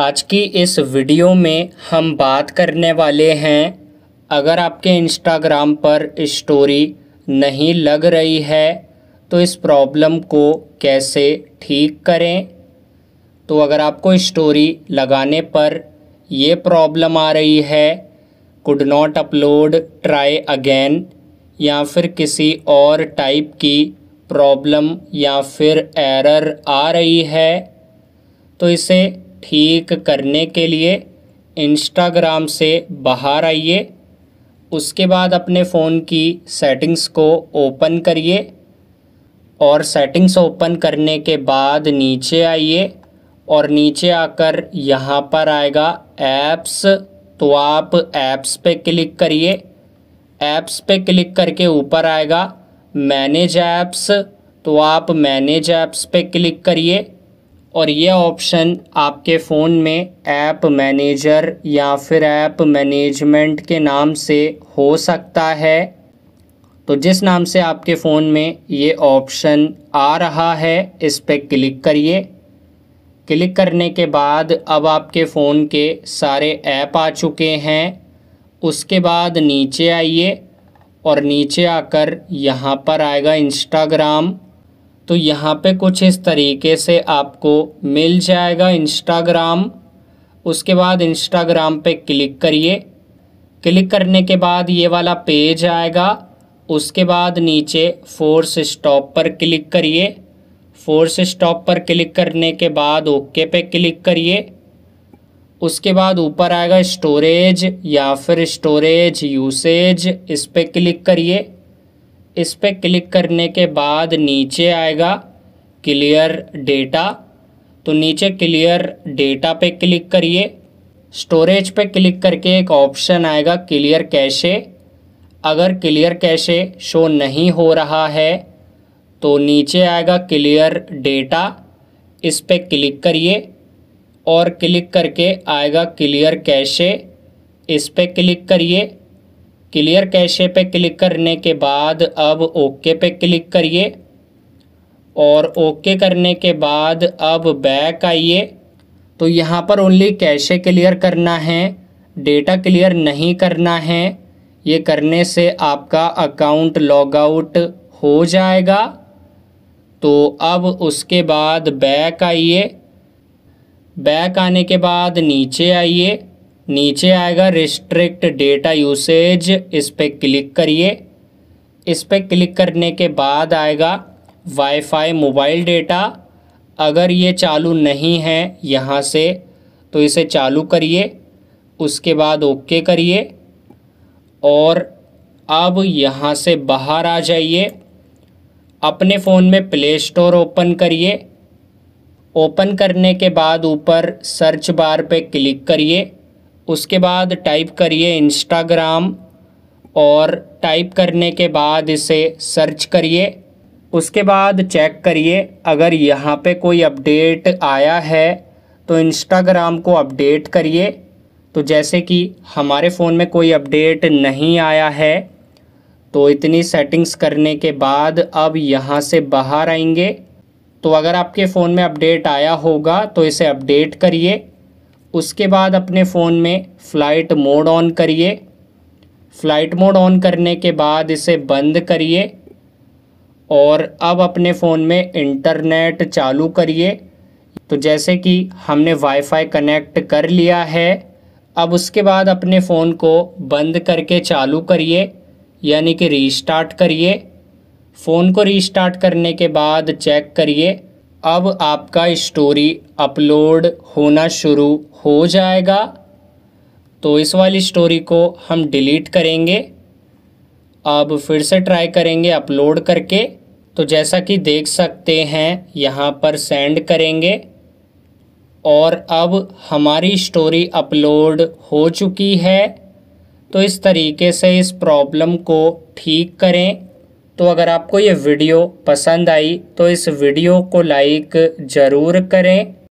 आज की इस वीडियो में हम बात करने वाले हैं अगर आपके इंस्टाग्राम पर स्टोरी नहीं लग रही है तो इस प्रॉब्लम को कैसे ठीक करें तो अगर आपको स्टोरी लगाने पर ये प्रॉब्लम आ रही है could not upload try again या फिर किसी और टाइप की प्रॉब्लम या फिर एरर आ रही है तो इसे ठीक करने के लिए इंस्टाग्राम से बाहर आइए उसके बाद अपने फ़ोन की सेटिंग्स को ओपन करिए और सेटिंग्स ओपन करने के बाद नीचे आइए और नीचे आकर यहाँ पर आएगा ऐप्स तो आप ऐप्स पे क्लिक करिए ऐप्स पे क्लिक करके ऊपर आएगा मैनेज ऐप्स तो आप मैनेज ऐप्स पे क्लिक करिए और ये ऑप्शन आपके फ़ोन में ऐप मैनेजर या फिर ऐप मैनेजमेंट के नाम से हो सकता है तो जिस नाम से आपके फ़ोन में ये ऑप्शन आ रहा है इस पर क्लिक करिए क्लिक करने के बाद अब आपके फ़ोन के सारे ऐप आ चुके हैं उसके बाद नीचे आइए और नीचे आकर यहाँ पर आएगा इंस्टाग्राम तो यहाँ पे कुछ इस तरीके से आपको मिल जाएगा इंस्टाग्राम उसके बाद इंस्टाग्राम पे क्लिक करिए क्लिक करने के बाद ये वाला पेज आएगा उसके बाद नीचे फोर्स स्टॉप पर क्लिक करिए फोर्स स्टॉप पर क्लिक करने के बाद ओके पे क्लिक करिए उसके बाद ऊपर आएगा स्टोरेज या फिर स्टोरेज यूसेज इस पर क्लिक करिए इस पर क्लिक करने के बाद नीचे आएगा क्लियर डेटा तो नीचे क्लियर डेटा पे क्लिक करिए स्टोरेज पे क्लिक करके एक ऑप्शन आएगा क्लियर कैशे अगर क्लियर कैशे शो नहीं हो रहा है तो नीचे आएगा क्लियर डेटा इस पर क्लिक करिए और क्लिक करके आएगा क्लियर कैशे इस पर क्लिक करिए क्लियर कैशे पे क्लिक करने के बाद अब ओके पे क्लिक करिए और ओके करने के बाद अब बैक आइए तो यहाँ पर ओनली कैशे क्लियर करना है डेटा क्लियर नहीं करना है ये करने से आपका अकाउंट लॉग आउट हो जाएगा तो अब उसके बाद बैक आइए बैक आने के बाद नीचे आइए नीचे आएगा रिस्ट्रिक्ट डेटा यूसेज इस पर क्लिक करिए इस पर क्लिक करने के बाद आएगा वाईफाई मोबाइल डेटा अगर ये चालू नहीं है यहाँ से तो इसे चालू करिए उसके बाद ओके करिए और अब यहाँ से बाहर आ जाइए अपने फ़ोन में प्ले स्टोर ओपन करिए ओपन करने के बाद ऊपर सर्च बार पे क्लिक करिए उसके बाद टाइप करिए इंस्टाग्राम और टाइप करने के बाद इसे सर्च करिए उसके बाद चेक करिए अगर यहाँ पे कोई अपडेट आया है तो इंस्टाग्राम को अपडेट करिए तो जैसे कि हमारे फ़ोन में कोई अपडेट नहीं आया है तो इतनी सेटिंग्स करने के बाद अब यहाँ से बाहर आएंगे तो अगर आपके फ़ोन में अपडेट आया होगा तो इसे अपडेट करिए उसके बाद अपने फ़ोन में फ़्लाइट मोड ऑन करिए फ़्लाइट मोड ऑन करने के बाद इसे बंद करिए और अब अपने फ़ोन में इंटरनेट चालू करिए तो जैसे कि हमने वाईफाई कनेक्ट कर लिया है अब उसके बाद अपने फ़ोन को बंद करके चालू करिए यानी कि रीस्टार्ट करिए फ़ोन को रीस्टार्ट करने के बाद चेक करिए अब आपका स्टोरी अपलोड होना शुरू हो जाएगा तो इस वाली स्टोरी को हम डिलीट करेंगे अब फिर से ट्राई करेंगे अपलोड करके तो जैसा कि देख सकते हैं यहाँ पर सेंड करेंगे और अब हमारी स्टोरी अपलोड हो चुकी है तो इस तरीके से इस प्रॉब्लम को ठीक करें तो अगर आपको ये वीडियो पसंद आई तो इस वीडियो को लाइक ज़रूर करें